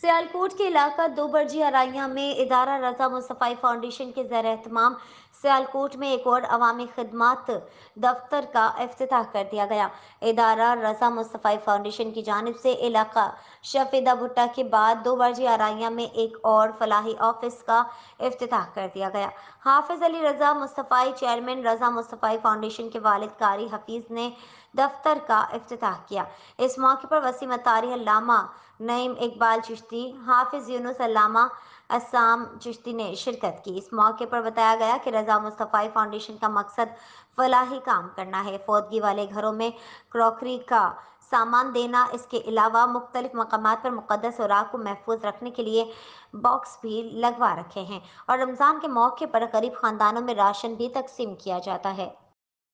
सियालकोट के इलाका दोबरजी हराइया में इदारा रजा मुस्तफ़ाई फाउंडेशन के जर अहतमाम सियालकोट में एक और अवामी खदमात दफ्तर का अफ्ताह कर दिया गया इदारा रजा मुस्तफ़ाई फाउंडेशन की जानब से इलाका शफीदा भुट्टा के बाद दो बर्जी आराइया में एक और फलाही ऑफिस का अफ्ताह कर दिया गया हाफिज़ अली रजा मुस्तफ़ाई चेयरमैन रजा मुस्तफ़ाई फाउंडेशन के वालद कारी हफीज़ ने दफ्तर का अफ्ताह किया इस मौके पर वसीम तारी नईम इकबाल चिश्ती चिश्ती हाफिज़ यूनुस अलामा चिश्ती ने शिरकत की इस मौके पर बताया गया कि रजा मुस्तफ़ाई फाउंडेशन का मकसद फलाही काम करना है फौदगी वाले घरों में क्रॉकरी का सामान देना इसके अलावा मुख्तलिफ मकाम पर मुकदस और को महफूज रखने के लिए बॉक्स भी लगवा रखे हैं और रमज़ान के मौके पर गरीब ख़ानदानों में राशन भी तकसीम किया जाता है